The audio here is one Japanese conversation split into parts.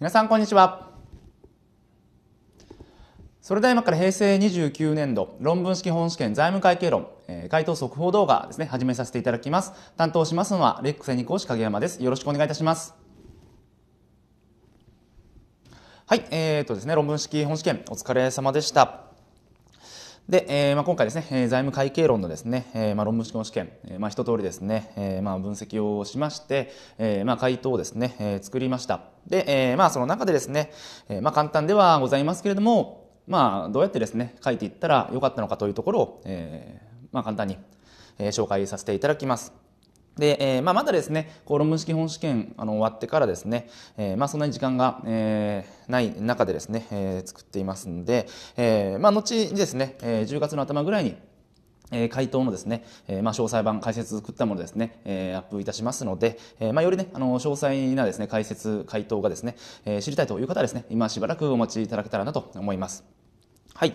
皆さんこんにちはそれでは今から平成29年度論文式本試験財務会計論、えー、回答速報動画ですね始めさせていただきます担当しますのはレック専任講師影山ですよろしくお願いいたしますはい、えーとですね、論文式本試験お疲れ様でした。で、えー、まあ、今回ですね、えー、財務会計論のですね、えー、まあ、論文試験、えー、まあ、一通りですね、えー、まあ、分析をしまして、えー、まあ、回答をですね、えー、作りました。で、えー、まあ、その中でですね、えー、まあ、簡単ではございますけれども、まあ、どうやってですね、書いていったらよかったのかというところを、えー、まあ、簡単に、えー、紹介させていただきます。で、えーまあ、まだですね、こう論式本試験あの終わってからですね、えーまあ、そんなに時間が、えー、ない中でですね、えー、作っていますんで、えーまあ、後にですね、えー、10月の頭ぐらいにえー、回答のですね、えー、まあ詳細版解説作ったものですね、えー、アップいたしますので、えー、まあよりねあの詳細なですね解説回答がですね、えー、知りたいという方はですね今しばらくお待ちいただけたらなと思います。はい。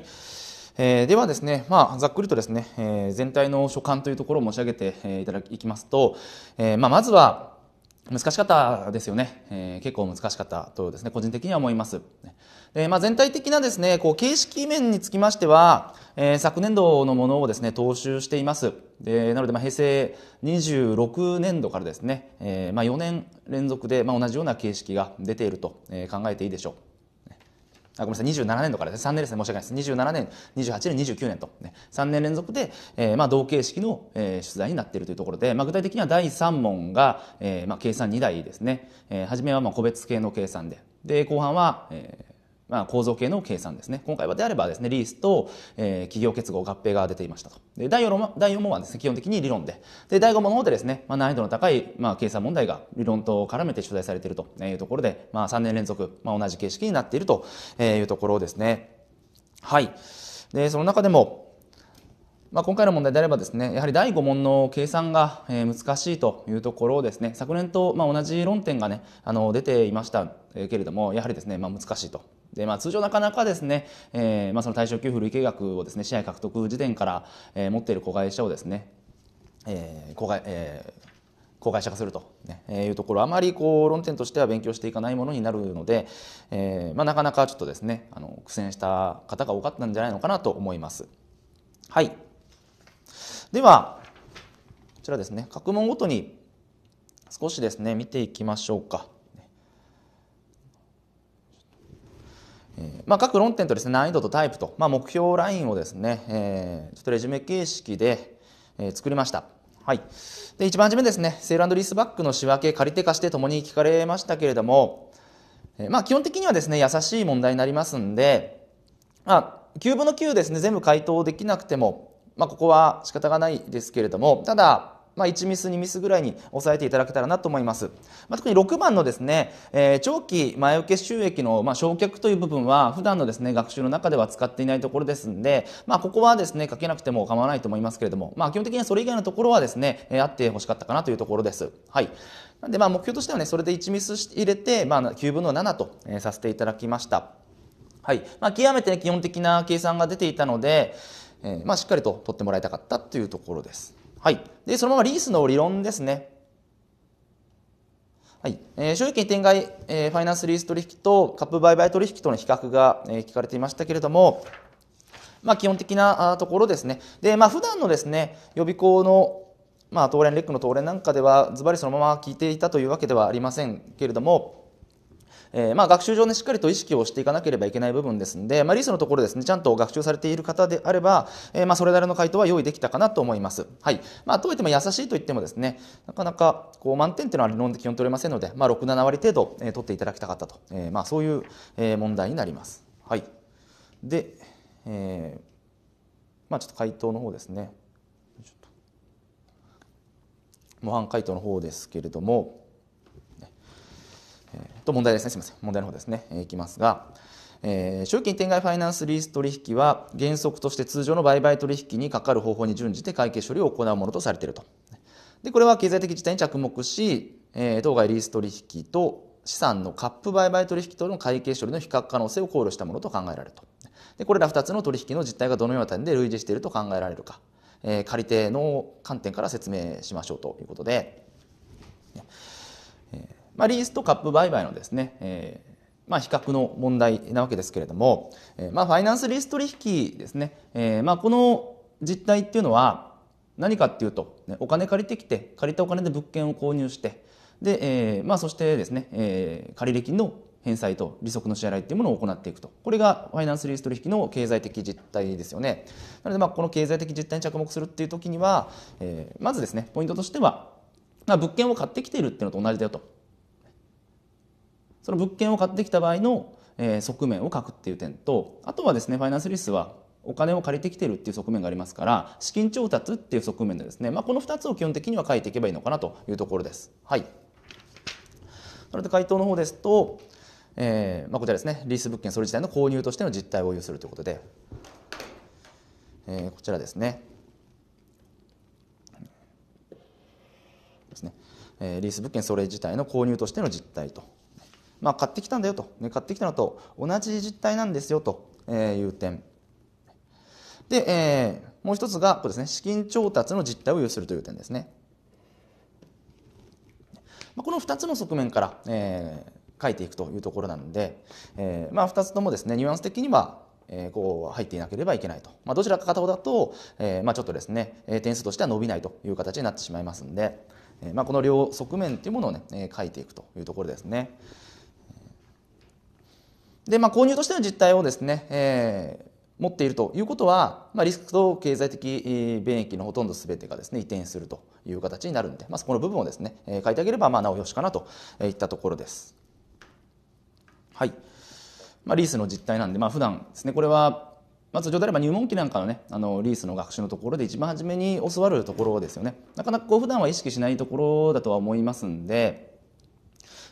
えー、ではですね、まあ、ざっくりとですね、えー、全体の所感というところを申し上げて、いただきますと、えまあ、まずは、難しかったですよね。えー、結構難しかったとですね、個人的には思います。でまあ、全体的なですね、こう形式面につきましては、えー、昨年度のものをですね、踏襲しています。でなので、平成26年度からですね、えー、まあ、4年連続で、まあ、同じような形式が出ていると考えていいでしょう。あごめんなさい27年度からですね3年ですね申し訳ないです27年28年29年と、ね、3年連続で、えーまあ、同形式の、えー、出題になっているというところで、まあ、具体的には第3問が、えーまあ、計算2台ですね、えー、初めはまあ個別系の計算でで後半は、えーまあ、構造系の計算ですね。今回はであればですね、リースと、えー、企業結合合併が出ていましたと。で、第4問第4問はですね、基本的に理論で。で、第5問の方でですね、まあ、難易度の高い、まあ、計算問題が理論と絡めて取材されているというところで、まあ、3年連続、まあ、同じ形式になっているというところですね。はい。で、その中でも、まあ、今回の問題であればですねやはり第5問の計算が、え難しいというところをですね昨年と、まあ、同じ論点がねあの出ていましたけれどもやはりですね、まあ、難しいとで、まあ、通常なかなかですね、えー、まあ、その対象給付累計額をですね、支配獲得時点から、えー、持っている子会社をですね、えー、子会、えー、子会社化すると、ねえー、いうところあまりこう論点としては勉強していかないものになるので、えーまあ、なかなかちょっとですねあの苦戦した方が多かったんじゃないのかなと思います。はい、ではこちらですね各問ごとに少しですね見ていきましょうか。えまあ、各論点とですね難易度とタイプと、まあ、目標ラインをですね、えー、ちょっとレジュメ形式で、えー、作りました。はい、で一番初めですねセールリースバックの仕分け借り手貸してともに聞かれましたけれども、えーまあ、基本的にはですね優しい問題になりますんで、まあ、9分の9ですね全部回答できなくても、まあ、ここは仕方がないですけれどもただまあ、1ミス、2ミスぐらいに抑えていただけたらなと思います。まあ、特に6番のですね、えー、長期前受け収益の、まあ、償却という部分は、普段のですね、学習の中では使っていないところですんで、まあ、ここはですね、書けなくても構わないと思いますけれども、まあ、基本的にはそれ以外のところはですね、えー、あってほしかったかなというところです。はい。なんで、まあ、目標としてはね、それで1ミス入れて、まあ、9分の7と、えさせていただきました。はい。まあ、極めて、基本的な計算が出ていたので、えー、まあ、しっかりと取ってもらいたかったというところです。はい。で、そのままリースの理論ですね。はい。えー、所有権転外、えー、ファイナンスリース取引と株売買取引との比較が、えー、聞かれていましたけれども、まあ、基本的なところですね。で、まあ、普段のですね、予備校のまあ、東連レックの東連なんかではズバリそのまま聞いていたというわけではありませんけれども、えー、まあ、学習上ね、しっかりと意識をしていかなければいけない部分ですので、まあ、リースのところですね、ちゃんと学習されている方であれば、えー、まあ、それなりの回答は用意できたかなと思います。はい。まあ、といっても優しいといってもですね、なかなかこう満点っていうのは理論で基本取れませんので、まあ、6、7割程度、えー、取っていただきたかったと、えー、まあ、そういう、えー、問題になります。はい。で、えー、まあ、ちょっと回答の方ですね。模範回答の方ですけれども、えと問題ですねすみません問題の方ですね、えいきますが、えー、証券転売ファイナンスリース取引は原則として通常の売買取引にかかる方法に準じて会計処理を行うものとされているとでこれは経済的事態に着目し、えー、当該リース取引と資産のカップ売買取引との会計処理の比較可能性を考慮したものと考えられるとでこれら2つの取引の実態がどのような点で類似していると考えられるか、えー、借り手の観点から説明しましょうということで、まあ、リースとカップ売買のですね、えーまあ、比較の問題なわけですけれども、えーまあ、ファイナンスリース取引ですね、えーまあ、この実態っていうのは何かっていうと、ね、お金借りてきて借りたお金で物件を購入してで、えーまあ、そしてですね、えー、借入金の返済と利息の支払いっていうものを行っていくとこれがファイナンスリース取引の経済的実態ですよねなのでまあこの経済的実態に着目するっていう時には、えー、まずですねポイントとしては、まあ、物件を買ってきているっていうのと同じだよとその物件を買ってきた場合の、え側面を書くっていう点とあとはですねファイナンスリスはお金を借りてきてるっていう側面がありますから資金調達っていう側面でですね、まあ、この2つを基本的には書いていけばいいのかなというところです。はい、それで回答の方ですと、えー、まあ、こちらですねリース物件それ自体の購入としての実態を有するということで、えー、こちらですねですね、えー、リース物件それ自体の購入としての実態とまあ、買ってきたんだよと、ね、買ってきたのと同じ実態なんですよという点で、えー、もう一つがこうです、ね、資金調達の実態を有するという点ですね、まあ、この2つの側面から、えー、書いていくというところなので、えーまあ、2つともですねニュアンス的にはえー、こう入っていなければいけないと、まあ、どちらか片方だと、えーまあ、ちょっとですね点数としては伸びないという形になってしまいますんで、えーまあ、この両側面というものをね書いていくというところですね。で、まあ、購入としての実態をですね、えー、持っているということは、まあ、リスクと経済的便益のほとんど全てがですね移転するという形になるんで、まあ、そこの部分をですね書いてあげればまあなおよしかなといったところです。はいまあ、リースの実態なんで、まあ普段ですねこれはまあ、通常であれば入門期なんかのねあのリースの学習のところで一番初めに教わるところですよねなかなかこう普段は意識しないところだとは思いますんで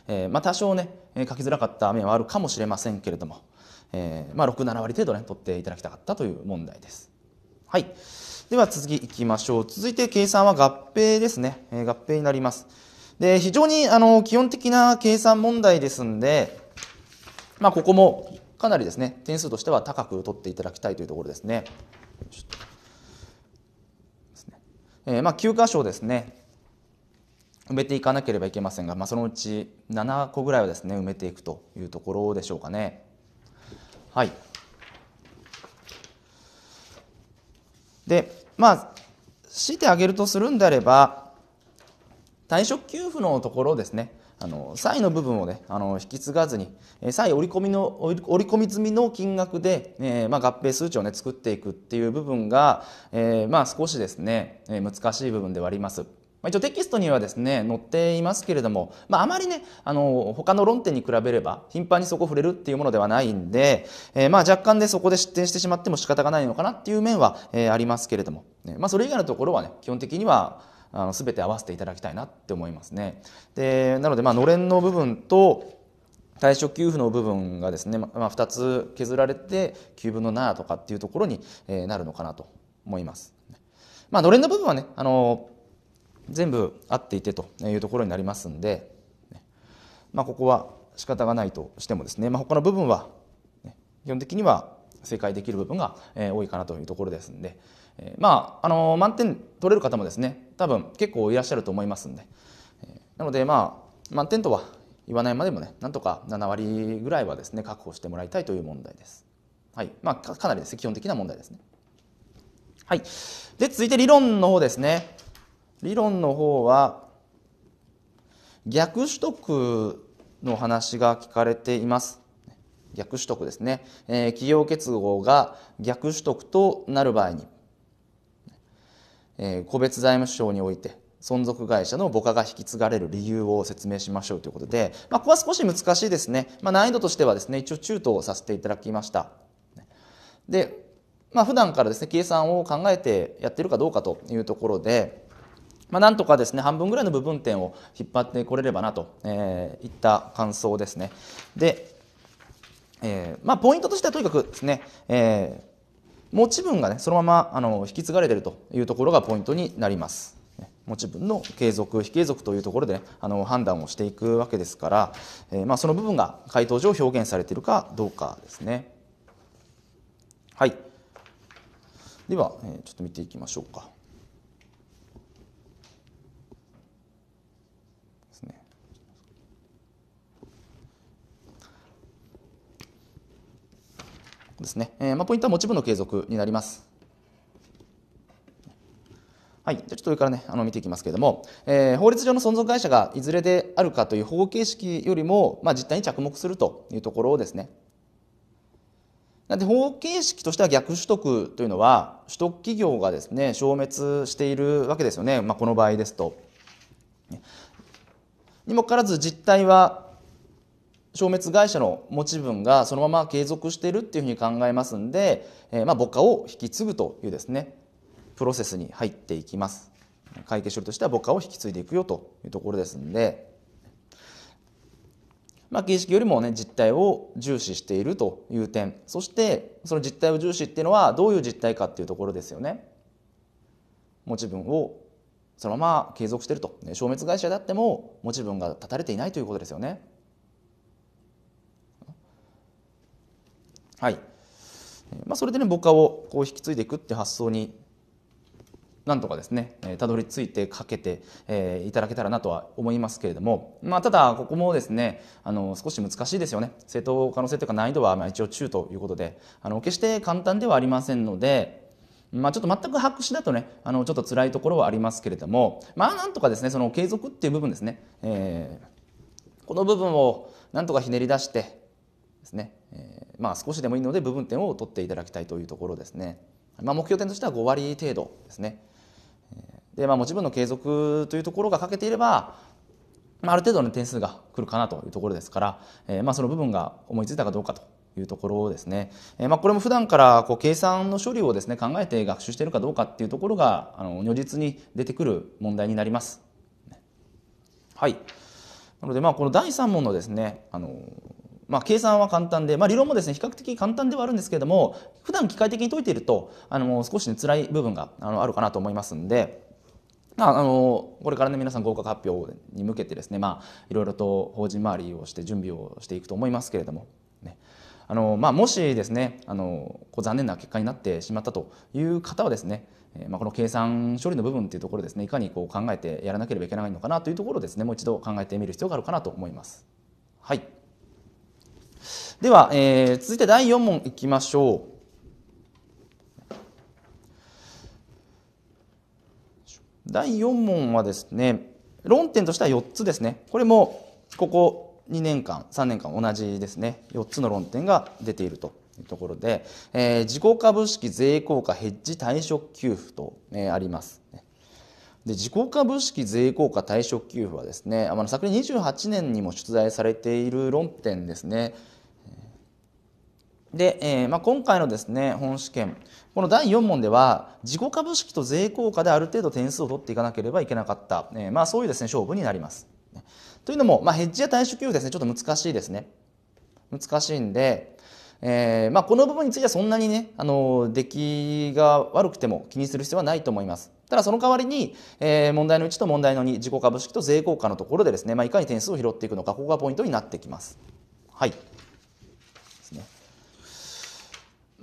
えー、まあ、多少ね書きづらかった面はあるかもしれませんけれども、えー、まあ、67割程度ね取っていただきたかったという問題です。はい、では続きいきましょう続いて計算は合併ですね、えー、合併になりますで非常にあの基本的な計算問題ですんで、まあ、ここもかなりですね点数としては高く取っていただきたいというところですね。えー、まあ、9箇所ですね、埋めていかなければいけませんが、まあ、そのうち7個ぐらいはですね埋めていくというところでしょうかね。はい、でまあ強いてあげるとするんであれば退職給付のところですねあの債の部分をねあの引き継がずに債織り込みの織り込み済みの金額で、えー、まあ、合併数値をね作っていくっていう部分が、えー、まあ、少しですね難しい部分ではあります。ま一応テキストにはですね載っていますけれども、まあ、あまりねあの他の論点に比べれば頻繁にそこ触れるっていうものではないんで、えー、まあ若干で、そこで失点してしまっても仕方がないのかなっていう面は、えー、ありますけれども、ねまあ、それ以外のところはね基本的にはあの全て合わせていただきたいなって思いますね。でなのでまあのれんの部分と退職給付の部分がですね、まあ、2つ削られて9分の7とかっていうところになるのかなと思います。まあのれんの部分はねあの全部合っていてというところになりますんで、まあ、ここは仕方がないとしてもですね、まあ、他の部分は、基本的には正解できる部分が、多いかなというところですんで、まあ、あの満点取れる方もですね多分結構いらっしゃると思いますんで、なのでまあ満点とは言わないまでもねなんとか7割ぐらいはですね確保してもらいたいという問題です。はいまあ、かなりです、基本的な問題ですね。はい、で続いて理論の方ですね。理論の方は逆取得の話が聞かれています。逆取得ですね、えー、企業結合が逆取得となる場合に、えー、個別財務省において存続会社の母価が引き継がれる理由を説明しましょうということで、まあ、ここは少し難しいですね、まあ、難易度としてはですね一応中をさせていただきましたで、まあ、普段からですね計算を考えてやってるかどうかというところでまあ、なんとかですね半分ぐらいの部分点を引っ張ってこれればなと、えー、いった感想ですね。で、えー、まあ、ポイントとしてはとにかくですね、えー、持ち分がねそのままあの引き継がれているというところがポイントになります。持ち分の継続非継続というところで、ね、あの判断をしていくわけですから、えー、まあ、その部分が回答上表現されているかどうかですね。はい、では、えー、ちょっと見ていきましょうか。ですね。えー、まあ、ポイントは持ち分の継続になります。はい、じゃちょっと上からねあの見ていきますけれども、えー、法律上の存続会社がいずれであるかという保護形式よりも、まあ、実態に着目するというところですね。なんで法形式としては逆取得というのは取得企業がですね消滅しているわけですよね、まあ、この場合ですと。にもかかわらず実態は消滅会社の持ち分がそのまま継続しているっていうふうに考えますんで、えー、まあ母家を引き継ぐというですねプロセスに入っていきます会計処理としては母家を引き継いでいくよというところですんで、まあ、形式よりもね実態を重視しているという点そしてその実態を重視っていうのはどういう実態かっていうところですよね持ち分をそのまま継続していると消滅会社であっても持ち分が断たれていないということですよねはいまあ、それでね母家をこう引き継いでいくって発想になんとかですね、えたどり着いてかけて、えー、いただけたらなとは思いますけれども、まあ、ただ、ここもですね、あの、少し難しいですよね。正当可能性というか難易度は、まあ、一応中ということで、あの、決して簡単ではありませんので、まあ、ちょっと全く白紙だとね、あの、ちょっと辛いところはありますけれども、まあ、なんとかですね、その継続っていう部分ですね、えー、この部分をなんとかひねり出してですね、まあ、少しでもいいので部分点を取っていただきたいというところですね、まあ、目標点としては5割程度ですねで、まあ、持ち分の継続というところが欠けていれば、まあ、ある程度の点数が来るかなというところですから、えー、まあその部分が思いついたかどうかというところですね、えー、まあこれも普段からこう計算の処理をですね考えて学習しているかどうかっていうところがあの如実に出てくる問題になります。はい、なのでまあこの第3問のですねあのまあ、計算は簡単で、まあ、理論もですね比較的簡単ではあるんですけれども普段機械的に解いているとあの少し、ね、辛い部分があのあるかなと思いますんで。まあ、あのこれからね皆さん合格発表に向けてですね、まあ、いろいろと法人周りをして準備をしていくと思いますけれども、ねあのまあ、もしですねあのこう残念な結果になってしまったという方はですね、えまあ、この計算処理の部分というところですねいかにこう考えてやらなければいけないのかなというところをですねもう一度考えてみる必要があるかなと思います。はいでは、えー、続いて第4問いきましょう。第4問はですね論点としては4つですねこれもここ2年間3年間同じですね4つの論点が出ているというところで、えー、自己株式税効果ヘッジ退職給付と、えー、あります。で自己株式税効果退職給付はですね昨年28年にも出題されている論点ですね。で、えー、まあ、今回のですね本試験この第4問では自己株式と税効果である程度点数を取っていかなければいけなかった、えー、まあ、そういうですね勝負になります。というのも、まあ、ヘッジや対処給付ですねちょっと難しいですね難しいんで、えー、まこの部分についてはそんなにねあの出来が悪くても気にする必要はないと思います。ただその代わりに、えー、問題の1と問題の2自己株式と税効果のところでですね、まあ、いかに点数を拾っていくのかここがポイントになってきます。はい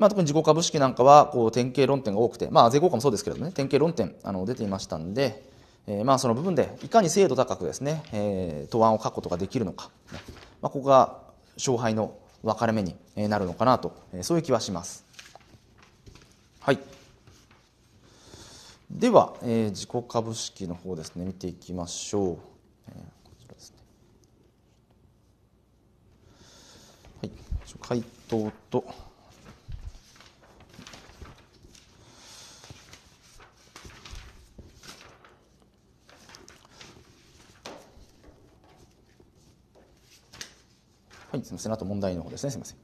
まあ、特に自己株式なんかはこう典型論点が多くて、まあ、税効果もそうですけれどね典型論点あの出ていましたんで、えー、まあその部分でいかに精度高くですね、えー、答案を書くことができるのか、まあ、ここが勝敗の分かれ目になるのかなと、えそういう気はします。はいでは、えー、自己株式の方ですね見ていきましょう。えこちらですね。はい、回答と。はい、すみません。あと問題の方ですね。すみません。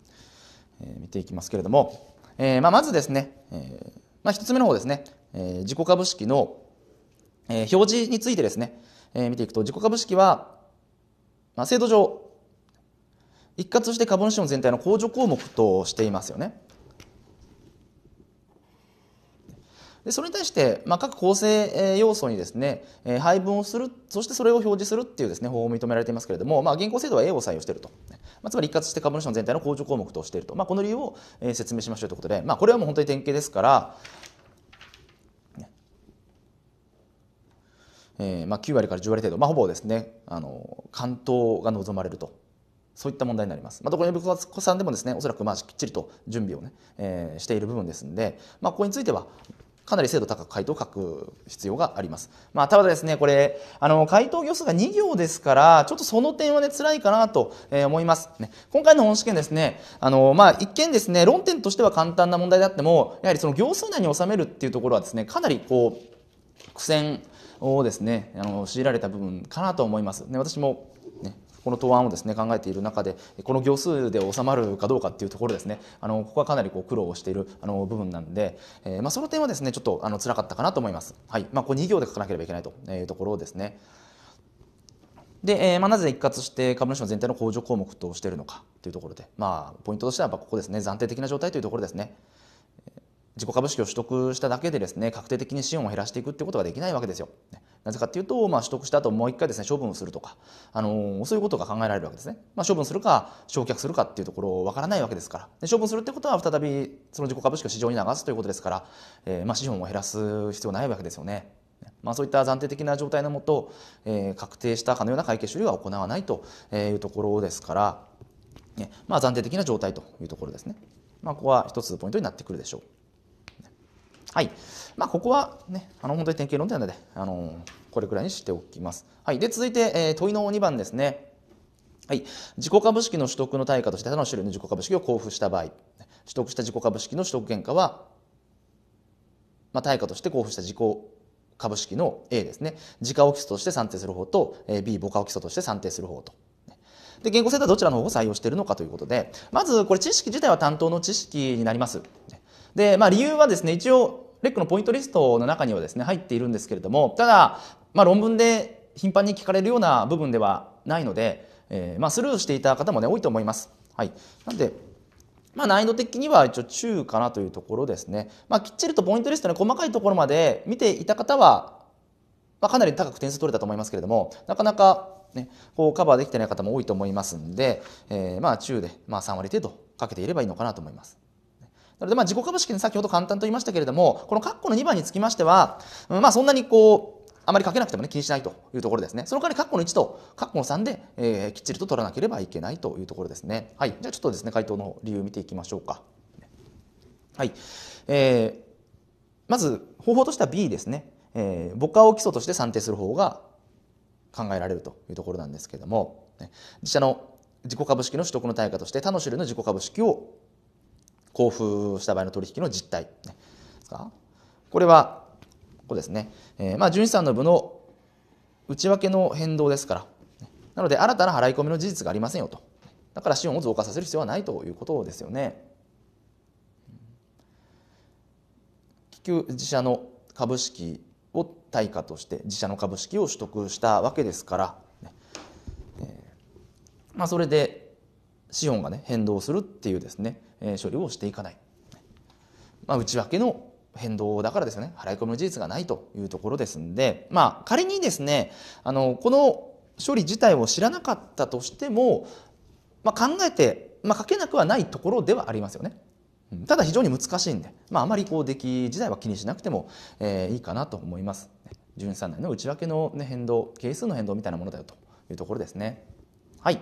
えー、見ていきますけれども、えー、まあ、まずですね、えー、まあ、1つ目の方ですね、えー、自己株式の、えー、表示についてですね、えー、見ていくと、自己株式は、まあ、制度上、一括して株主の全体の控除項目としていますよね。でそれに対して、まあ、各構成要素にですね、え配分をするそしてそれを表示するっていうですね方法も認められていますけれども、まあ、現行制度は A を採用していると、まあ、つまり一括して株主の全体の控除項目としていると、まあ、この理由を、え説明しましょうということで、まあ、これはもう本当に典型ですから、えーまあ、9割から10割程度、まあ、ほぼですねあの関東が望まれるとそういった問題になります。まあ、どこに呼び子さんでもですねおそらくまあきっちりと準備をね、えー、している部分ですので、まあ、ここについてはかなり精度高く回答を書く必要があります。まあ、ただですね、これ、あの、回答行数が2行ですから、ちょっとその点はね、辛いかなと思います。ね、今回の本試験ですね、あの、まあ、一見ですね、論点としては簡単な問題であっても、やはりその行数内に収めるっていうところはですね、かなりこう、苦戦をですね、あの、強いられた部分かなと思います。ね、私もこの答案をですね考えている中でこの行数で収まるかどうかっていうところですねあのここはかなりこう苦労をしているあの部分なんで、えー、まあ、その点はですねちょっとあの辛かったかなと思います。はいまあ、こ2行で書かなければいけないというところですね。で、えーまあ、なぜ一括して株主の全体の控除項目としているのかというところで、まあ、ポイントとしてはここですね暫定的な状態というところですね。自己株式を取得しただけでですね確定的に資本を減らしていくっていうことができないわけですよ。ねなぜかというと、まあ、取得した後もう一回ですね処分をするとか、あのー、そういうことが考えられるわけですね、まあ、処分するか焼却するかっていうところわからないわけですからで処分するってことは再びその自己株式を市場に流すということですから、えー、まあ、資本を減らす必要ないわけですよね。まあ、そういった暫定的な状態のもと、えー、確定したかのような会計処理は行わないというところですから、ねまあ、暫定的な状態というところですね。まあ、ここは一つポイントになってくるでしょう。はいまあ、ここは、ね、あの本当に典型論点なので、あのーこれくらいにしておきます。はい、で続いて、えー、問いの2番ですね。はい、自己株式の取得の対価として他の種類の自己株式を交付した場合取得した自己株式の取得原価は、まあ、対価として交付した自己株式の A ですね時価を基礎として算定する方と B 母価を基礎として算定する方とで言語性とはどちらの方を採用しているのかということでまずこれ知識自体は担当の知識になります。で、まあ、理由はですね一応レックのポイントリストの中にはですね入っているんですけれどもただまあ、論文で頻繁に聞かれるような部分ではないので、えー、まあ、スルーしていた方も、ね、多いと思います。はい、なんでまあ、難易度的には一応中かなというところですね。まあ、きっちりとポイントリストの細かいところまで見ていた方は、まあ、かなり高く点数取れたと思いますけれども、なかなか、ね、こうカバーできてない方も多いと思いますんで、えー、まあ中で、まあ、3割程度かけていればいいのかなと思います。なので、まあ、自己株式に先ほど簡単と言いましたけれども、この括弧の2番につきましては、まあ、そんなにこう、あまりかけなくてもね、気にしないというところですね。その代わり、カッコの1とカッコの3で、えー、きっちりと取らなければいけないというところですね。はい。じゃあちょっとですね、回答の理由を見ていきましょうか。はい。えー、まず、方法としては B ですね。えー、母価を基礎として算定する方が考えられるというところなんですけども、ね、自社の自己株式の取得の対価として他の種類の自己株式を交付した場合の取引の実態、ね、これはここですね、えー、まあ純資産の部の内訳の変動ですからなので新たな払い込みの事実がありませんよとだから資本を増加させる必要はないということですよね結局自社の株式を対価として自社の株式を取得したわけですから、えー、まあ、それで資本がね変動するっていうですね、えー、処理をしていかない、まあ、内訳の変動だからですよね払い込みの事実がないというところですんでまあ仮にですねあのこの処理自体を知らなかったとしても、まあ、考えて、まあ、書けなくはないところではありますよね。ただ非常に難しいんで、まあ、あまりこう出来自体は気にしなくても、えー、いいかなと思います。13年の内訳の、ね、変動係数の変動みたいなものだよというところですね。はい、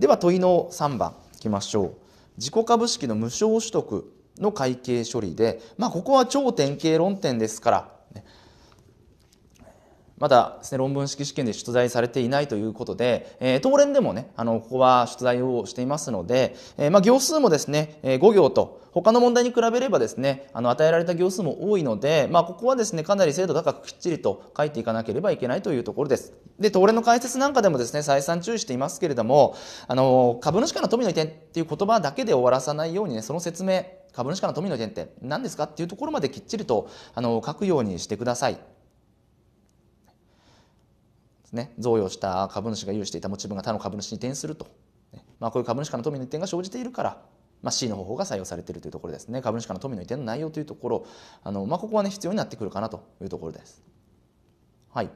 では問いの3番いきましょう。自己株式の無償取得の会計処理で、まあ、ここは超典型論点ですから、まだですね、論文式試験で出題されていないということで、えー、当連でもね、あの、ここは出題をしていますので、えー、まあ、行数もですね、えー、5行と、他の問題に比べればですね、あの、与えられた行数も多いので、まあ、ここはですね、かなり精度高くきっちりと書いていかなければいけないというところです。で、当連の解説なんかでもですね、再三注意していますけれども、あの、株主間の富の移転っていう言葉だけで終わらさないようにね、その説明、株主からの富の原点何ですかっていうところまできっちりとあの書くようにしてください。ね、贈与した株主が有していた持ち分が他の株主に転すると、まあ、こういう株主からの富の移転が生じているから、まあ、C の方法が採用されているというところですね株主からの富の移転の内容というところあの、まあ、ここはね必要になってくるかなというところです。はい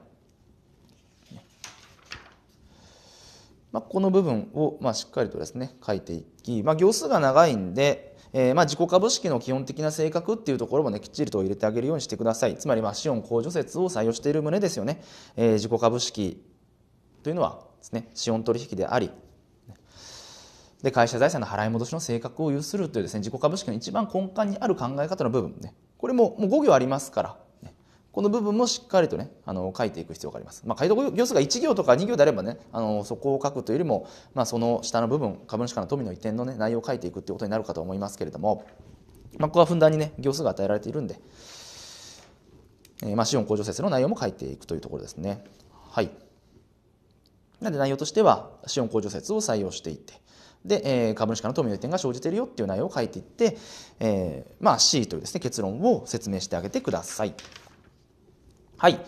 まあ、この部分を、まあ、しっかりとですね書いていき、まあ、行数が長いんでえー、まあ、自己株式の基本的な性格っていうところもねきっちりと入れてあげるようにしてくださいつまりまあ資本控除説を採用している旨ですよね、えー、自己株式というのはですね資本取引でありで会社財産の払い戻しの性格を有するというですね自己株式の一番根幹にある考え方の部分ねこれももう5行ありますからこの部分もしっかりとね、あの書いていく必要があります。まあ、解読行数が1行とか2行であればね、あのそこを書くというよりも、まあ、その下の部分、株主からの富の移転の、ね、内容を書いていくということになるかと思いますけれども、まあ、ここはふんだんにね、行数が与えられているんで、えー、まあ、資本向上説の内容も書いていくというところですね。はい。なので内容としては、資本向上説を採用していって、で、え株主からの富の移転が生じているよっていう内容を書いていって、えー、まあ C というですね、結論を説明してあげてください。はい。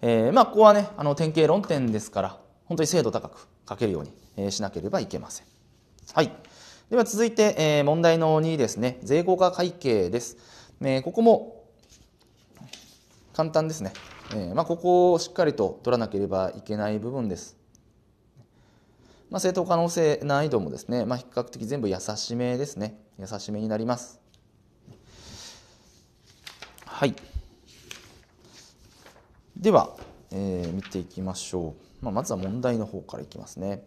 えー、まあ、ここはね、あの、典型論点ですから、本当に精度高く書けるように、えー、しなければいけません。はい。では続いて、えー、問題の2ですね。税効果会計です。えここも簡単ですね。えー、まあ、ここをしっかりと取らなければいけない部分です。まあ、正当可能性難易度もですね、まあ、比較的全部優しめですね。優しめになります。はい。では、えー、見ていきましょう、まあ、まずは問題の方からいきますね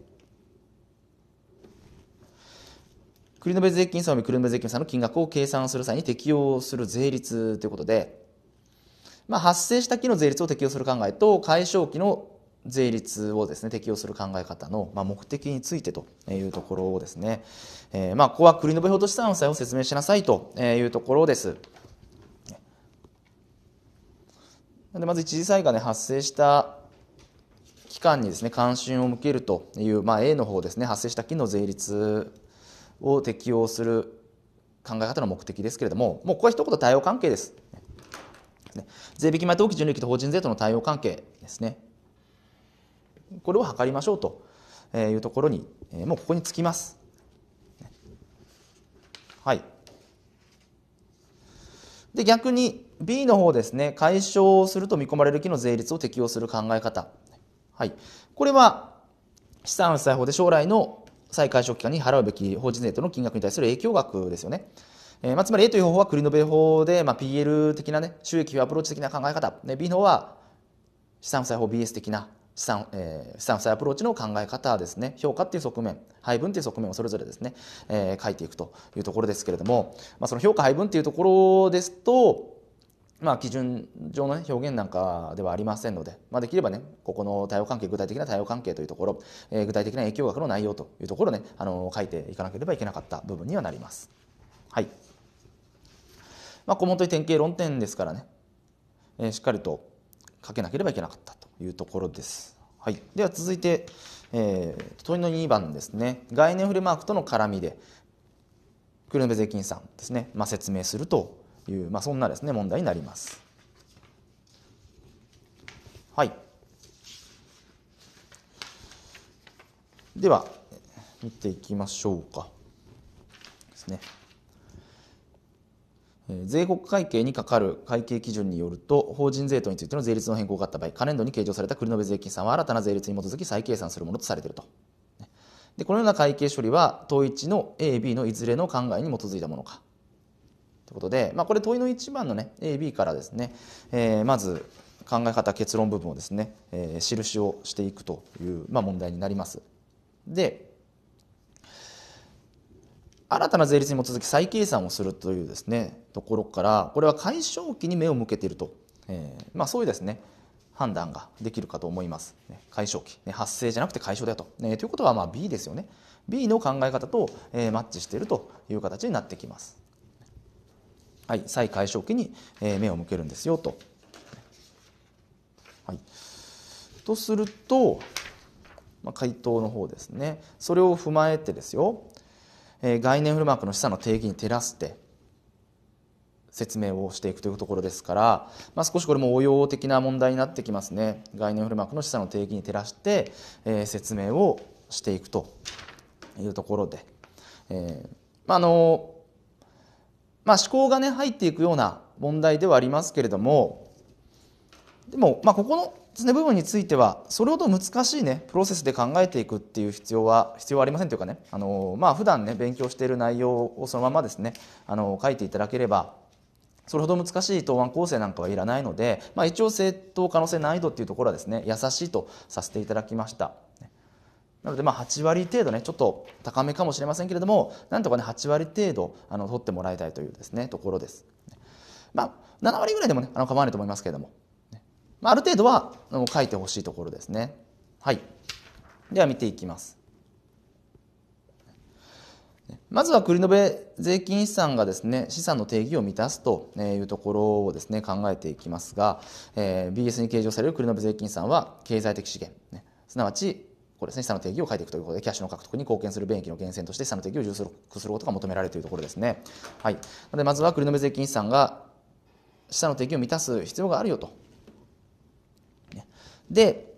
繰延税金差及び繰延税金の金額を計算する際に適用する税率ということで、まあ、発生した期の税率を適用する考えと解消期の税率をですね適用する考え方の、まあ、目的についてというところをですね、えー、まあここは繰延法と資産の際を説明しなさいというところです。なのでまず一次災害で発生した期間にですね関心を向けるという、まあ、A の方ですね発生した期の税率を適用する考え方の目的ですけれどももうここは一言対応関係です。税引き前登記純利益と法人税との対応関係ですねこれを図りましょうというところにもうここにつきます。はい、で逆に B の方ですね、解消すると見込まれる期の税率を適用する考え方。はい。これは、資産負債法で将来の再解消期間に払うべき法人税との金額に対する影響額ですよね。えーまあ、つまり A という方法は繰り延べ法で、まあ、PL 的な、ね、収益アプローチ的な考え方、ね、B の方は資産負債法 BS 的な資産,、えー、資産負債アプローチの考え方ですね評価っていう側面配分っていう側面をそれぞれですね、えー、書いていくというところですけれども、まあ、その評価配分っていうところですとまあ、基準上の、ね、表現なんかではありませんので、まあ、できればねここの対応関係具体的な対応関係というところ、えー、具体的な影響額の内容というところをねあの書いていかなければいけなかった部分にはなります。はいまあ、小本と典型論点ですからね、えー、しっかりと書けなければいけなかったというところです。はい、では続いて、えー、問いの2番ですね概念フレームワークとの絡みでクル国の税金さんですね、まあ、説明するという、まあ、そんなですね問題になります。はい、では見ていきましょうか。ですね。税国会計にかかる会計基準によると法人税等についての税率の変更があった場合可燃度に計上された繰延税金算は新たな税率に基づき再計算するものとされているとでこのような会計処理は統一の AB のいずれの考えに基づいたものかということで、まあ、これ問いの1番のね AB からですね、えー、まず考え方結論部分をですね、えー、印をしていくという、まあ、問題になります。で新たな税率に基づき再計算をするというですねところからこれは解消期に目を向けていると、えーまあ、そういうですね判断ができるかと思います。解消期、発生じゃなくて解消だえと。ということはまあ B ですよね。B の考え方とマッチしているという形になってきます。はい、再解消期に目を向けるんですよと。はい、とすると、まあ、回答の方ですねそれを踏まえてですよ、えー、概念フルマークの資産の定義に照らして説明をしていくというところですから、まあ、少しこれも応用的な問題になってきますね概念フルマークの資産の定義に照らして、えー、説明をしていくというところで、えーまあ、あのまあ、思考がね入っていくような問題ではありますけれどもでも、まあ、ここの部分についてはそれほど難しいねプロセスで考えていくっていう必要は必要はありませんというかねあのまあ普段ね勉強している内容をそのままですねあの書いていただければそれほど難しい答案構成なんかはいらないので、まあ、一応正党可能性難易度っていうところはですね優しいとさせていただきました。なのでまあ8割程度ねちょっと高めかもしれませんけれどもなんとかね8割程度あの取ってもらいたいというですねところです。まあ、7割ぐらいでもねあの構わないと思いますけれども、まあ、ある程度はあの書いてほしいところですね。はい、では見ていきます。まずは繰延税金資産がですね資産の定義を満たすというところをですね考えていきますが、えー、BS に計上される繰延税金資産は経済的資源、ね、すなわちこれですね、資産の定義を書いていくということで、キャッシュの獲得に貢献する便益の源泉として資産の定義を充足することが求められるというところですね。はい、なで、まずは繰り延税金資産が資産の定義を満たす必要があるよと。で、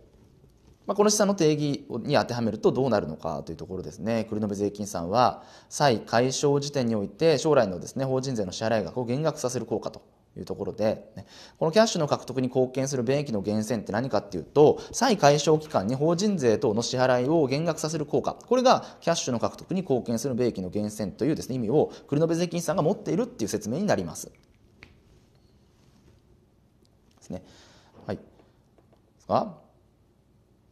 まあ、この資産の定義に当てはめるとどうなるのかというところですね。繰延税金資産は、債解消時点において将来のですね、法人税の支払い額を減額させる効果というところで、このキャッシュの獲得に貢献する便益の源泉って何かっていうと再解消期間に法人税等の支払いを減額させる効果これがキャッシュの獲得に貢献する便益の源泉というです、ね、意味を繰延税金さんが持っているっていう説明になります。ですね。はい、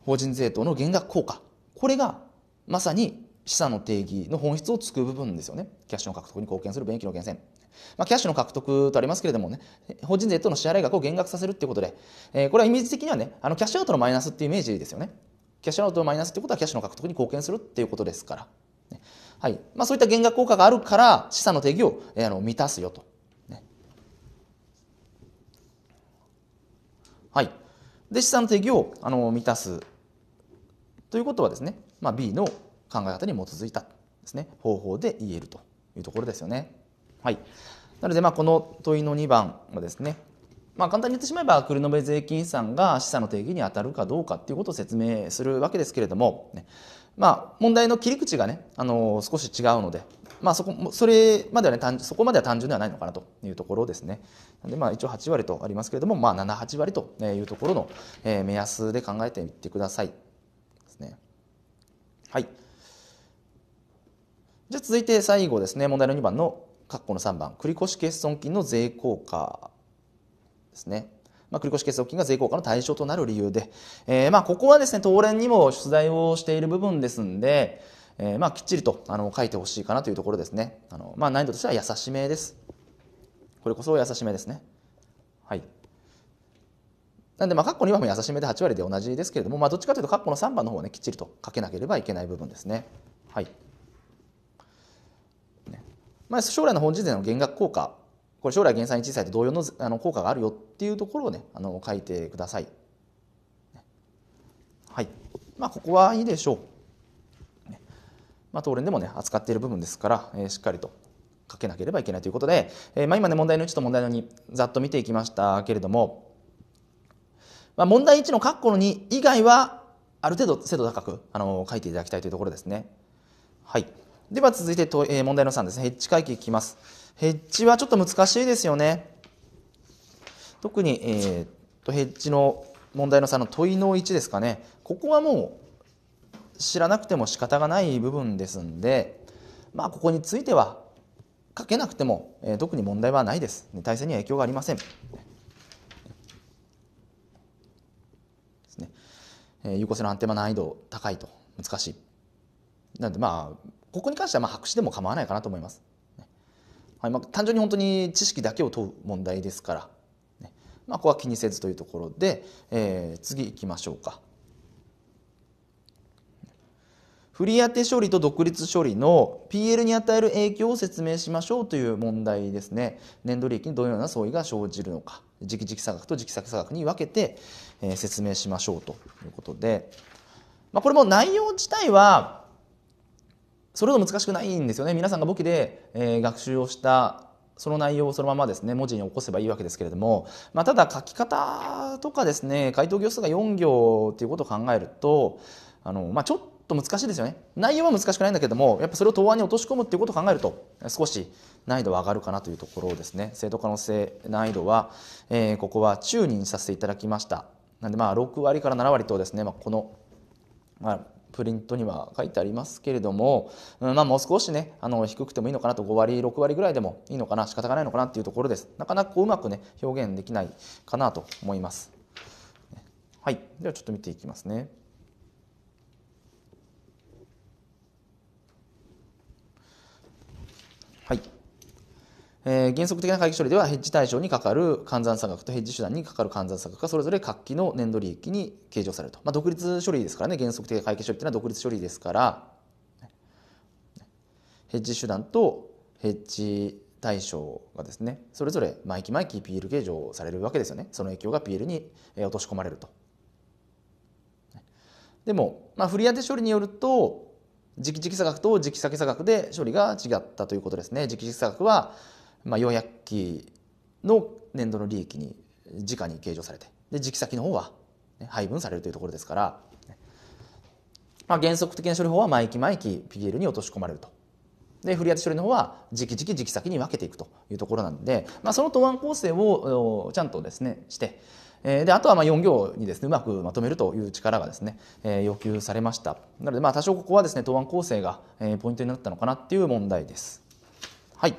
法人税等の減額効果これがまさに資産の定義の本質をつく部分ですよねキャッシュの獲得に貢献する便益の源泉。まあ、キャッシュの獲得とありますけれどもね、法人税との支払い額を減額させるということで、えー、これはイメージ的にはね、あのキャッシュアウトのマイナスっていうイメージですよね。キャッシュアウトのマイナスってことはキャッシュの獲得に貢献するっていうことですから、ね、はいまあ、そういった減額効果があるから資産の定義を、えー、あの満たすよと。ね、はい、で資産の定義をあの満たすということはですね、まあ、B の考え方に基づいたです、ね、方法で言えるというところですよね。はい、なのでまあこの問いの2番はですね、まあ、簡単に言ってしまえば繰延税金遺産が資産の定義に当たるかどうかっていうことを説明するわけですけれども、ね、まあ、問題の切り口がね、あのー、少し違うので、まあ、そこそれまでは、ね、そこまでは単純ではないのかなというところですね。でまあ、一応8割とありますけれども、まあ、7、8割というところの、え目安で考えてみてください。ですね。はい。じゃ続いて最後ですね、問題の2番の括弧の3番繰越欠損金の税効果ですね。まあ、繰越欠損金が税効果の対象となる理由で、えー、まあここはですね当連にも取材をしている部分ですんで、えー、まあきっちりとあの書いてほしいかなというところですねあの、まあ、難易度としては優しめですこれこそ優しめですねはいなんでまあ括弧2番も優しめで8割で同じですけれども、まあ、どっちかというと括弧の3番の方はねきっちりと書けなければいけない部分ですねはいまあ、将来の本人税の減額効果これ将来減産1歳と同様のあの効果があるよっていうところをねあの書いてください。はいまあ、ここはいいでしょう。まあ、東連でもね扱っている部分ですから、えー、しっかりと書けなければいけないということで、えーまあ、今ね問題の1と問題の2ざっと見ていきましたけれども、まあ、問題1の括弧の2以外はある程度精度高くあの書いていただきたいというところですね。はいでは続いて問題の3ですね。ヘッジ回帰いきます。ヘッジはちょっと難しいですよね。特に、えー、っとヘッジの問題の3の問いの1ですかね。ここはもう知らなくても仕方がない部分ですんで、まあ、ここについては書けなくても、えー、特に問題はないです。対戦には影響がありません。ですね。えー、有効性の判定は難易度高いと難しい。なんでまあここに関してはまあ白紙でも構わないかなと思います。はいまあ、単純に本当に知識だけを問う問題ですから、ねまあ、ここは気にせずというところで、えー、次いきましょうか。振り当て処理と独立処理の PL に与える影響を説明しましょうという問題ですね年度利益にどのような相違が生じるのか時期時期差額と時期先差額に分けて、えー、説明しましょうということで、まあ、これも内容自体はそれほど難しくないんですよね皆さんが簿記で、えー、学習をしたその内容をそのままですね文字に起こせばいいわけですけれども、まあ、ただ書き方とかですね回答行数が4行っていうことを考えるとあの、まあ、ちょっと難しいですよね内容は難しくないんだけどもやっぱそれを答案に落とし込むっていうことを考えると少し難易度は上がるかなというところですね生徒可能性難易度は、えー、ここは中にさせていただきましたなんでまあ6割から7割とですね、まあ、この、まあ、プリントには書いてありますけれども、うん、まあ、もう少しねあの低くてもいいのかなと5割6割ぐらいでもいいのかな仕方がないのかなっていうところですなかなかこううまくね表現できないかなと思いますはいではちょっと見ていきますねはいえー、原則的な会計処理ではヘッジ対象にかかる換算差額とヘッジ手段にかかる換算差額がそれぞれ各期の年度利益に計上されると、まあ、独立処理ですからね原則的な会計処理というのは独立処理ですからヘッジ手段とヘッジ対象がですねそれぞれ毎期毎期 PL 計上されるわけですよねその影響が PL に落とし込まれると。でも、まあ、振り当て処理によると時期時期差額と時期先差額で処理が違ったということですね。時期時期差額はまあ、400期の年度の利益に直に計上されてで時期先の方は、ね、配分されるというところですから、まあ、原則的な処理法は毎期毎期 PL に落とし込まれると。で振り当て処理の方は時期時期時期先に分けていくというところなんで、まあ、その答案構成をちゃんとですねして、えであとはまあ4行にですねうまくまとめるという力がですね、え要求されましたなのでまあ多少ここはですね答案構成がポイントになったのかなっていう問題です。はい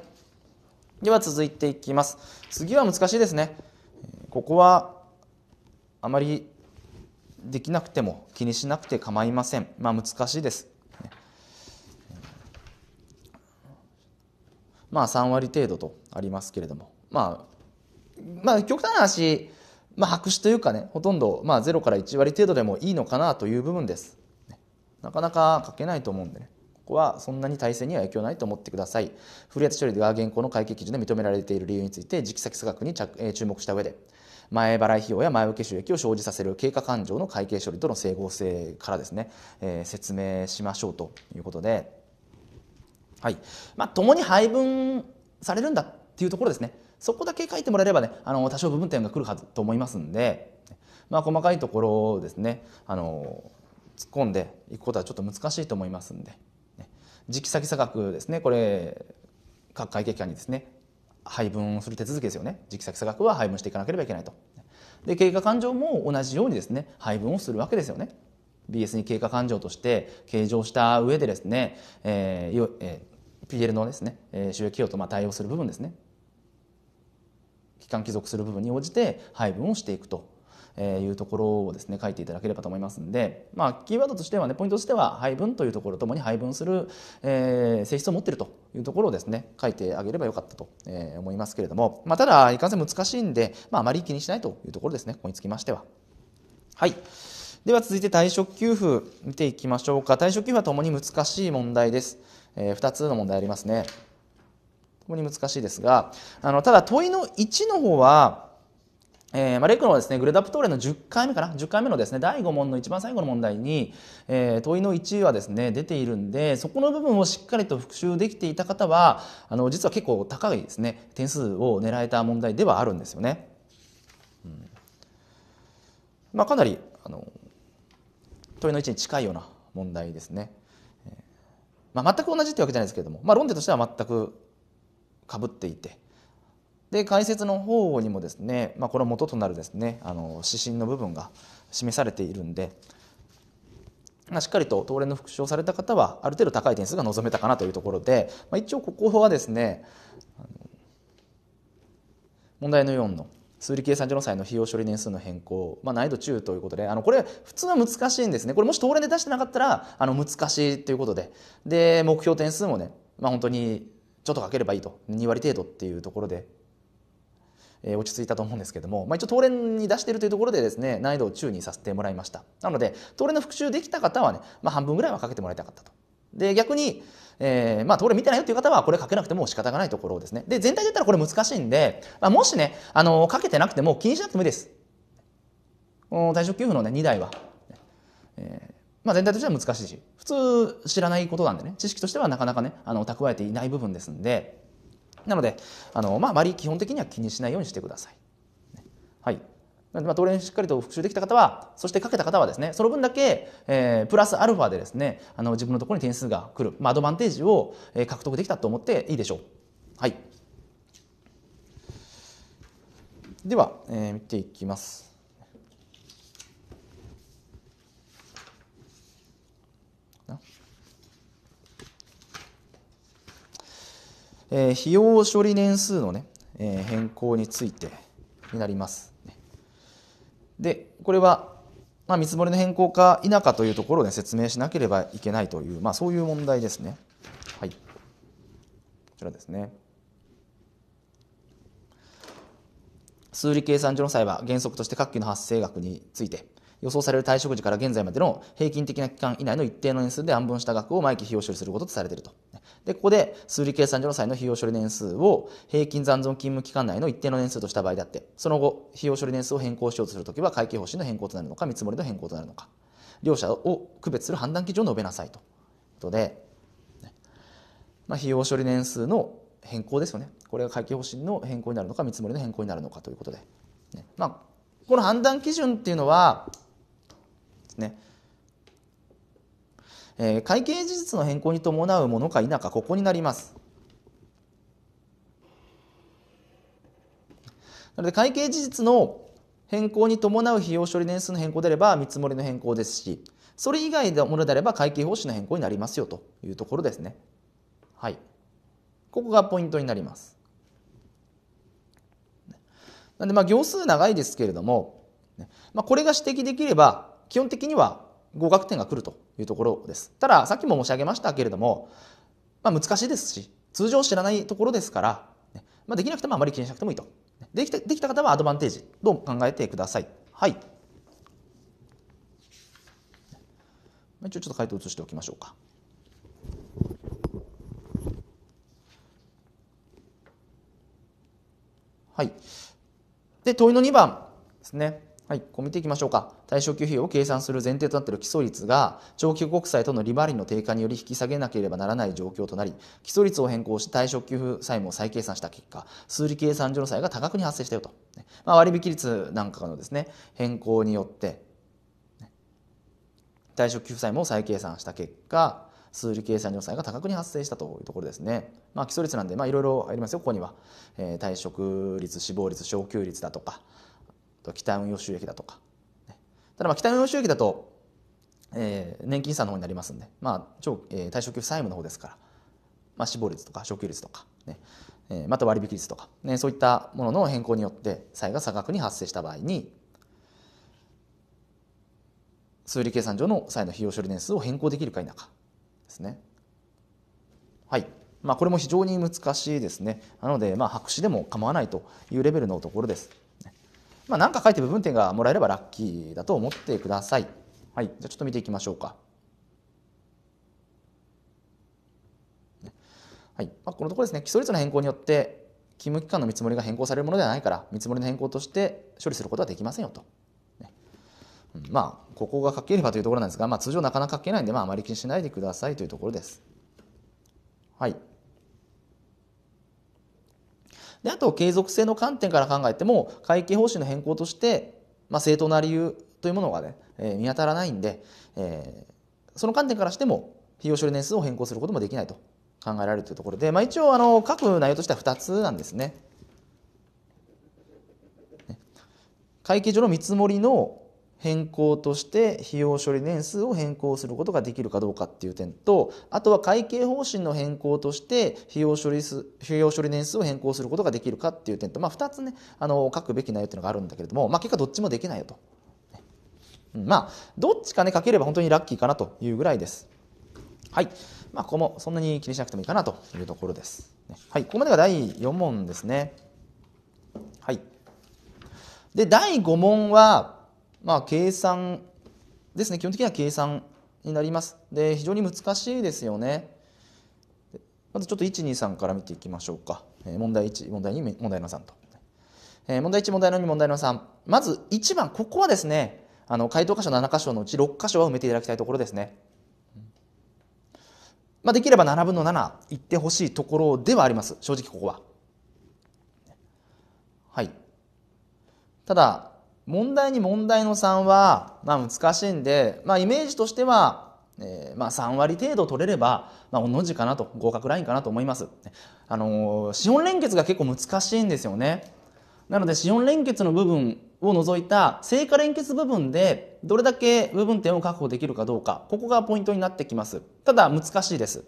では続いていきます次は難しいですねここはあまりできなくても気にしなくて構いませんまあ難しいですまあ3割程度とありますけれどもまあまあ極端な話まあ白紙というかねほとんどまあ0から1割程度でもいいのかなという部分ですなかなか書けないと思うんでねこはそんなに体制には影響ないと思ってください古谷処理が現行の会計基準で認められている理由について時期先数学に注目した上で前払い費用や前受け収益を生じさせる経過勘定の会計処理との整合性からですね、えー、説明しましょうということで、はいまあ、共に配分されるんだっていうところですねそこだけ書いてもらえればねあの多少部分点が来るはずと思いますんで、まあ、細かいところをですねあの突っ込んでいくことはちょっと難しいと思いますんで。時期先差額ですねこれ各会計機関にですね配分する手続きですよね時期先差額は配分していかなければいけないとで経過勘定も同じようにですね配分をするわけですよね BS に経過勘定として計上した上でですね、えーえー、PL のですね収益費用とま対応する部分ですね期間帰属する部分に応じて配分をしていくとえいうところをですね書いていただければと思いますんで、まあ、キーワードとしてはねポイントとしては配分というところともに配分する、え性質を持っているというところをですね書いてあげればよかったと、え思いますけれども、まあ、ただいかんせん難しいんで、まあ、あまり気にしないというところですねここにつきましては。はいでは続いて退職給付見ていきましょうか退職給付はともに難しい問題です、えー、2つの問題ありますねともに難しいですがあのただ問いの1の方はえーまあ、レクのですね、グレダプトーレの10回目かな、10回目のですね、第5問の一番最後の問題に、えー、問いの1位はですね、出ているんで、そこの部分をしっかりと復習できていた方は、あの、実は結構高いですね、点数を狙えた問題ではあるんですよね。うん、まあ、かなり、あの、問いの1に近いような問題ですね。えー、まあ、全く同じってわけじゃないですけれども、まあ、論点としては全くかぶっていて、で解説の方にもですね、まあ、この元となるですねあの指針の部分が示されているんで、まあ、しっかりと東連の復習された方はある程度高い点数が望めたかなというところで、まあ、一応ここはですね問題の4の数理計算上の際の費用処理年数の変更、まあ、難易度中ということであのこれ普通は難しいんですねこれもし東連で出してなかったらあの難しいということでで目標点数もね、まあ、本当にちょっとかければいいと2割程度っていうところでえー、落ち着いたと思うんですけども、まあ、一応当連に出しているというところでですね難易度を中にさせてもらいましたなので当連の復習できた方はね、まあ、半分ぐらいはかけてもらいたかったとで逆に、えー、まあ、当然見てないよという方はこれかけなくても仕方がないところですねで全体で言ったらこれ難しいんで、まあ、もしねあのかけてなくても気にしなくてもいいです退職給付の、ね、2台は、えーまあ、全体としては難しいし普通知らないことなんでね知識としてはなかなかねあの蓄えていない部分ですんでなのであの、まあ、あまり基本的には気にしないようにしてください。はい、なので、まあ、どれしっかりと復習できた方は、そしてかけた方はですね、その分だけ、えー、プラスアルファでですね、あの自分のところに点数が来る、まあ、アドバンテージを、え獲得できたと思っていいでしょう。はい。では、えー、見ていきます。えー、費用処理年数のね、えー、変更についてになります。で、これは、まあ、見積もりの変更か否かというところで説明しなければいけないという、まあ、そういう問題ですね。はい。こちらですね。数理計算上の際は原則として各期の発生額について予想される退職時から現在までの平均的な期間以内の一定の年数で安分した額を毎期費用処理することとされていると。で、ここで数理計算上の際の費用処理年数を平均残存勤務期間内の一定の年数とした場合であって、その後、費用処理年数を変更しようとするときは会計方針の変更となるのか、見積もりの変更となるのか、両者を区別する判断基準を述べなさいということで、まあ、費用処理年数の変更ですよね。これが会計方針の変更になるのか、見積もりの変更になるのかということで。ね、まあ、この判断基準っていうのは、ね、えー、会計事実の変更に伴うものか否かここになります。なので会計事実の変更に伴う費用処理年数の変更であれば見積もりの変更ですしそれ以外のものであれば会計方針の変更になりますよというところですね。はい、ここがポイントになります。なんでまあ行数長いですけれども、まあ、これが指摘できれば基本的には合格点が来るというところですたださっきも申し上げましたけれども、まあ、難しいですし通常知らないところですから、ね、まあ、できなくてもあまり気にしなくてもいいとできたできた方はアドバンテージどう考えてくださいはい一応ちょっと回答移しておきましょうかはいで問いの2番ですねはい、こう見ていきましょうか。対象給費を計算する前提となっている基礎率が、長期国債との利回りの低下により引き下げなければならない状況となり、基礎率を変更して対象給付債務を再計算した結果、数理計算上の債が多額に発生したよと。まあ、割引率なんかのですね、変更によって、対象給付債務を再計算した結果、数理計算上債が多額に発生したというところですね。まあ、基礎率なんで、まあ、いろいろありますよ、ここには。えー、退職率、死亡率、昇給率だとか、北運用収益だとか、ただまあ北運用収益だと、えー、年金資産の方になりますんで、まあ超えー、退職給付債務の方ですから、まあ、死亡率とか昇給率とか、ねえー、また割引率とか、ね、そういったものの変更によって債が差額に発生した場合に数理計算上の債の費用処理年数を変更できるか否かですね。はいまあ、これも非常に難しいですね。なので、まあ、白紙でも構わないというレベルのところです。まあ、何か書いて部分点がもらえればラッキーだと思ってください。はい、じゃあちょっと見ていきましょうか。はいまあ、このところですね基礎率の変更によって勤務期間の見積もりが変更されるものではないから見積もりの変更として処理することはできませんよと。ね、まあ、ここが書ければというところなんですが、まあ、通常なかなか書けないんで、まあ、あまり気にしないでくださいというところです。はい。であと継続性の観点から考えても会計方針の変更として、まあ、正当な理由というものがね、えー、見当たらないんで、えー、その観点からしても費用処理年数を変更することもできないと考えられるというところで、まあ、一応あの各内容としては2つなんですね。会計上の見積もりの変更として費用処理年数を変更することができるかどうかっていう点とあとは会計方針の変更として費用処理数費用処理年数を変更することができるかっていう点と、まあ、2つねあの書くべき内容っていうのがあるんだけれども、まあ、結果どっちもできないよと、うん、まあどっちかね書ければ本当にラッキーかなというぐらいですはいまあここもそんなに気にしなくてもいいかなというところです、はい、ここまでが第4問ですねはいで第5問はまあ、計算ですね基本的には計算になります。で非常に難しいですよね。まずちょっと123から見ていきましょうか。え問題1問題2問題の3と。え問題1問題の2問題の3まず1番ここはですねあの回答箇所7箇所のうち6箇所は埋めていただきたいところですね。まあ、できれば7分の7いってほしいところではあります正直ここは。はい、ただ問題に問題の3は、まあ、難しいんで、まあ、イメージとしては、えーまあ、3割程度取れれば、まあ、おの字かなと合格ラインかなと思います、あのー、資本連結が結構難しいんですよねなので資本連結の部分を除いた成果連結部分でどれだけ部分点を確保できるかどうかここがポイントになってきますただ難しいです、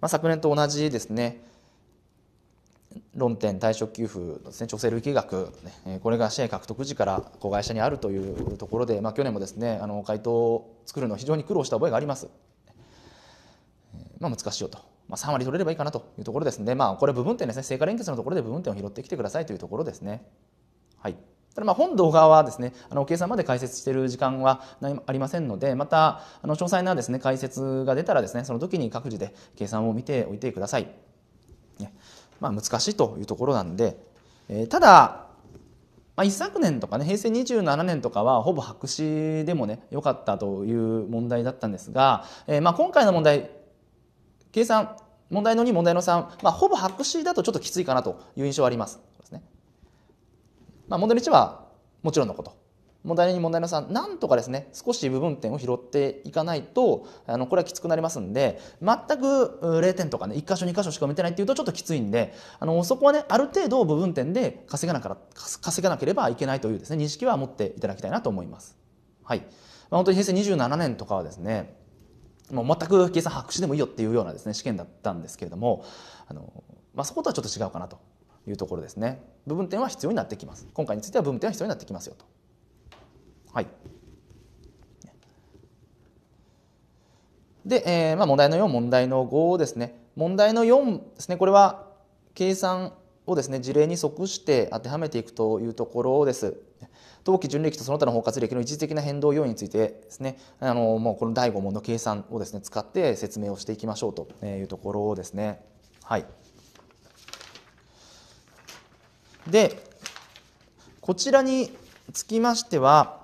まあ、昨年と同じですね論点退職給付ですね調整累計額、これが支援獲得時から子会社にあるというところで、まあ、去年もですねあの回答を作るの非常に苦労した覚えがあります。まあ、難しいよと、まあ、3割取れればいいかなというところですので、まあ、これ部分点ですね成果連結のところで部分点を拾ってきてくださいというところですね。はいただまあ本動画はですね、あの、計算まで解説している時間はありませんので、また、あの、詳細なですね、解説が出たらですね、その時に各自で計算を見ておいてください。まあ、難しいというところなんで、えー、ただ、まあ、一昨年とかね平成27年とかはほぼ白紙でもね良かったという問題だったんですが、えー、まあ今回の問題計算問題の2問題の3、まあ、ほぼ白紙だとちょっときついかなという印象はあります。まあ、問題の1はもちろんのこと問題2問題の3なんとかですね少し部分点を拾っていかないとあのこれはきつくなりますんで全く0点とかね1箇所2箇所しか埋めてないっていうとちょっときついんであのそこはねある程度部分点で稼がなから稼がなければいけないというですね認識は持っていただきたいなと思います。はい本当に平成27年とかはですねもう全く計算白紙でもいいよっていうようなですね試験だったんですけれどもあの、まあ、そことはちょっと違うかなというところですね部分点は必要になってきます今回については部分点は必要になってきますよとはい。で、えーまあ、問題の4、問題の5ですね。問題の4ですね、これは計算をですね、事例に即して当てはめていくというところです。当期純利益とその他の包括利益の一時的な変動要因についてですねあのもうこの第5問の計算をですね使って説明をしていきましょうというところですね。はい、でこちらにつきましては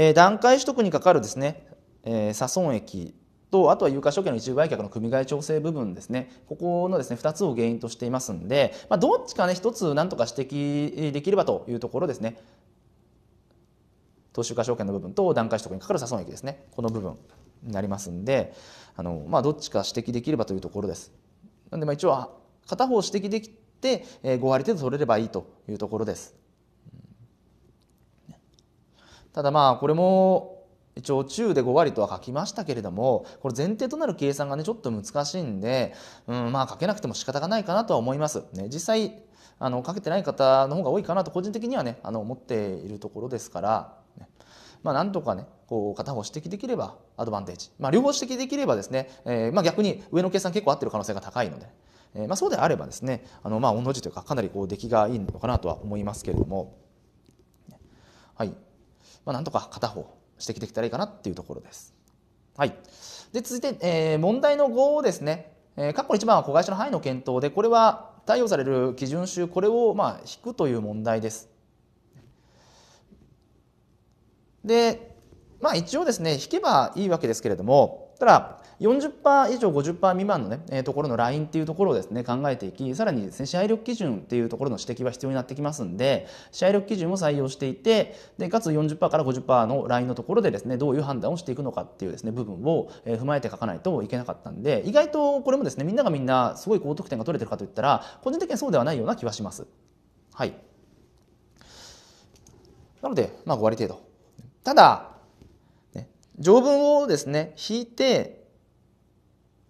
えー、段階取得にかかるですね、えー、差損益とあとは有価証券の一部売却の組え調整部分ですねここのですね2つを原因としていますんで、まあ、どっちかね1つなんとか指摘できればというところですね投資有価証券の部分と段階取得にかかる差損益ですねこの部分になりますんであの、まあ、どっちか指摘できればというところです。なんでまあ一応片方指摘できて5割程度取れればいいというところです。ただまあこれも一応中で5割とは書きましたけれどもこれ前提となる計算がねちょっと難しいんで、うん、まあ書けなくても仕方がないかなとは思います。ね、実際あの書けてない方の方が多いかなと個人的にはねあの思っているところですから、ね、まあなんとかねこう片方指摘できればアドバンテージ、まあ、両方指摘できればですね、えー、まあ逆に上の計算結構合ってる可能性が高いので、えー、まあそうであればですねあのまあ御の字というかかなりこう出来がいいのかなとは思いますけれども。はいまあ、なんとか片方指摘できたらいいかなっていうところです。はい、で続いて、えー、問題の5ですね、えー、過去一番は子会社の範囲の検討でこれは対応される基準集これをまあ引くという問題です。でまあ一応ですね引けばいいわけですけれどもただ40%以上50%未満のね、えー、ところのラインっていうところをですね考えていきさらにですね試合力基準っていうところの指摘は必要になってきますんで試合力基準を採用していてでかつ40%から50%のラインのところでですねどういう判断をしていくのかっていうですね部分を踏まえて書かないといけなかったんで意外とこれもですねみんながみんなすごい高得点が取れてるかといったら個人的にはそうではないような気はします。はいなので、まあ、5割程度。ただ、条文をですね引いて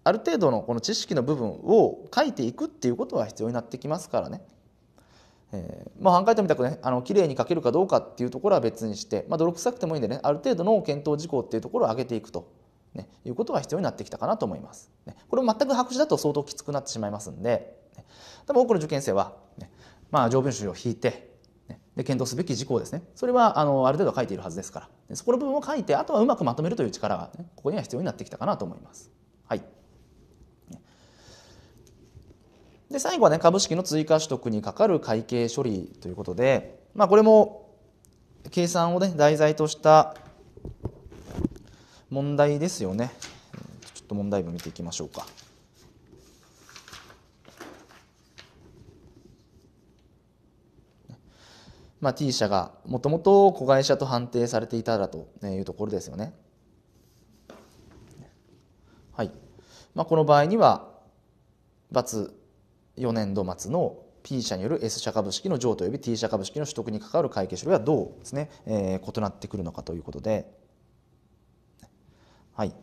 ある程度のこの知識の部分を書いていくっていうことは必要になってきますからね。えー、まあ、半回答みたくねあの綺麗に書けるかどうかっていうところは別にして、まあ、泥臭くてもいいんでねある程度の検討事項っていうところを上げていくと、ね、いうことが必要になってきたかなと思います。ね、これも全く白紙だと相当きつくなってしまいますんで、ね、多分多くの受験生は、ね、まあ、条文集を引いて、ね、で検討すべき事項ですねそれはあのある程度書いているはずですからそこの部分を書いてあとはうまくまとめるという力が、ね、ここには必要になってきたかなと思います。はいで最後はね株式の追加取得にかかる会計処理ということで、まあ、これも計算をね題材とした問題ですよねちょっと問題文見ていきましょうか。まあ、T 社がもともと子会社と判定されていただというところですよね。はいまあ、この場合には×、4年度末の P 社による S 社株式の譲渡及び T 社株式の取得に関わる会計書はどうですね、えー、異なってくるのかということで。はい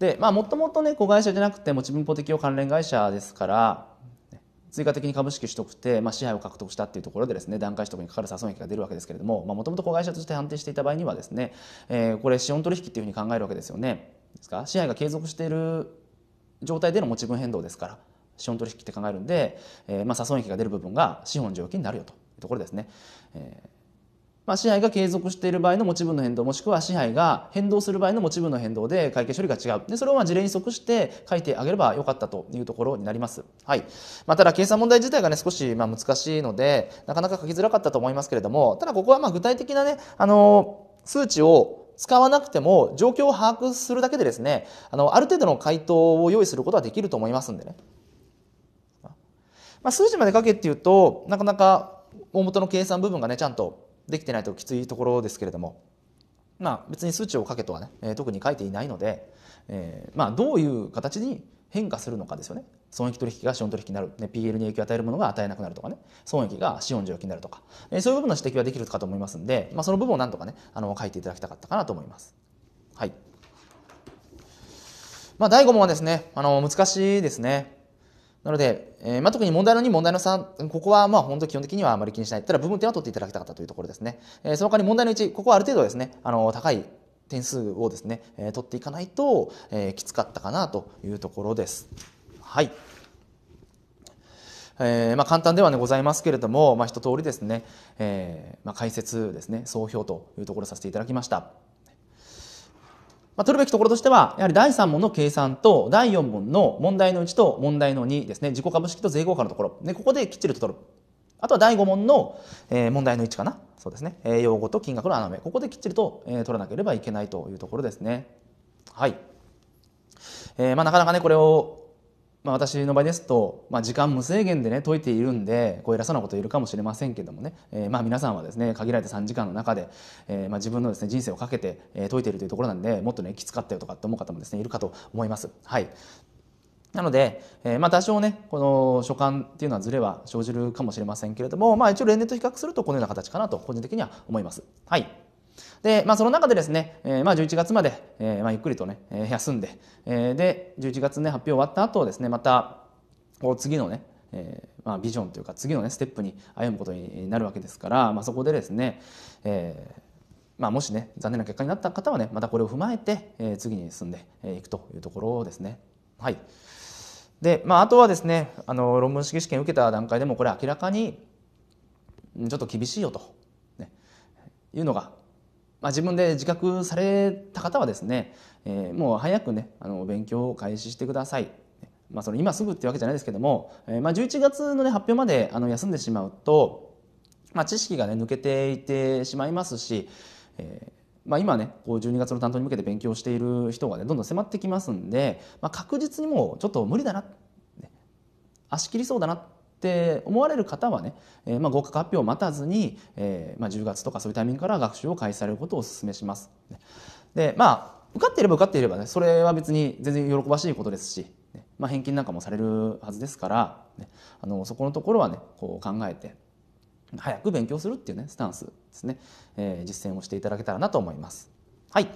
でまあ、もともとね子会社じゃなくて持分法適用関連会社ですから追加的に株式取得して、まあ、支配を獲得したっていうところでですね段階取得にかかる差損益が出るわけですけれどももともと子会社として判定していた場合にはですね、えー、これ資本取引というふうに考えるわけですよね。ですか支配が継続している状態での持ち分変動ですから資本取引って考えるんで、えーまあ、差損益が出る部分が資本上益になるよというところですね。えーまあ、支配が継続している場合の持ち分の変動もしくは支配が変動する場合の持ち分の変動で会計処理が違うでそれをまあ事例に即して書いてあげればよかったというところになります、はいまあ、ただ計算問題自体がね少しまあ難しいのでなかなか書きづらかったと思いますけれどもただここはまあ具体的なねあの数値を使わなくても状況を把握するだけでですねあのある程度の回答を用意することはできると思いますんでね、まあ、数字まで書けっていうとなかなか大元の計算部分がねちゃんとできてないときついところですけれどもまあ別に数値を書けとはね、え特に書いていないので、えー、まあどういう形に変化するのかですよね損益取引が資本取引になる、ね、PL に影響を与えるものが与えなくなるとかね損益が資本上益になるとか、えー、そういう部分の指摘はできるかと思いますんで、まあ、その部分をなんとかねあの書いていただきたかったかなと思います。はいまあ、第5問はですねあの難しいですね。なので、えーまあ、特に問題の2、問題の3、ここはまあ本当基本的にはあまり気にしない。ただ部分点は取っていただきたかったというところですね。えー、その他に問題の1、ここはある程度ですね、あの高い点数をですね、え取っていかないと、えきつかったかなというところです。はいえーまあ、簡単では、ね、ございますけれども、まあ、一通りですね、えーまあ、解説ですね総評というところさせていただきました。まあ、取るべきところとしては、やはり第3問の計算と、第4問の問題の1と問題の2ですね、自己株式と税効果のところ、ね、ここできっちりと取る。あとは第5問の、えー、問題の置かな。そうですね。えー、用語と金額の穴埋め。ここできっちりと、えー、取らなければいけないというところですね。はい。えー、まあ、なかなかね、これを、まあ、私の場合ですと、まあ、時間無制限でね、解いているんで、こう偉そうなこといるかもしれませんけどもね、えー、まあ、皆さんはですね、限られた3時間の中で、えー、まあ、自分のですね、人生をかけて、えー、解いているというところなんで、もっとね、きつかったよとかって思う方もですね、いるかと思います。はい。なので、えー、まあ多少ね、この所感っていうのはずれは生じるかもしれませんけれども、まあ一応例年と比較するとこのような形かなと個人的には思います。はい。で、まあその中でですね、えー、まあ11月まで、えー、まあゆっくりとね、休んで、えー、で、11月ね、発表終わった後ですね、また、こう次のね、えーまあ、ビジョンというか次の、ね、ステップに歩むことになるわけですから、まあ、そこでですね、えーまあ、もしね残念な結果になった方はねまたこれを踏まえて、えー、次に進んでいくというところですね。はい、で、まあ、あとはですねあの論文式試験受けた段階でもこれ明らかにちょっと厳しいよと、ね、いうのが、まあ、自分で自覚された方はですね、えー、もう早くねあの勉強を開始してください。まあ、その今すぐっていうわけじゃないですけども、えー、まあ、11月の、ね、発表まであの休んでしまうと、まあ、知識が、ね、抜けていてしまいますし、えーまあ、今ねこう12月の担当に向けて勉強している人がねどんどん迫ってきますんで、まあ、確実にもうちょっと無理だな、足切りそうだなって思われる方はね、えー、まあ合格発表を待たずに、えー、まあ10月とかそういうタイミングから学習を開始されることをお勧めします。でまあ受かっていれば受かっていればねそれは別に全然喜ばしいことですし、ね、まあ、返金なんかもされるはずですから、ね、あのそこのところはねこう考えて早く勉強するっていうねスタンスですね、えー、実践をしていただけたらなと思います。はい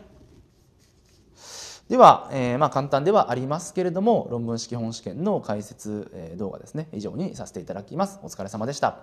では、えー、まあ簡単ではありますけれども論文式本試験の解説動画ですね以上にさせていただきます。お疲れ様でした。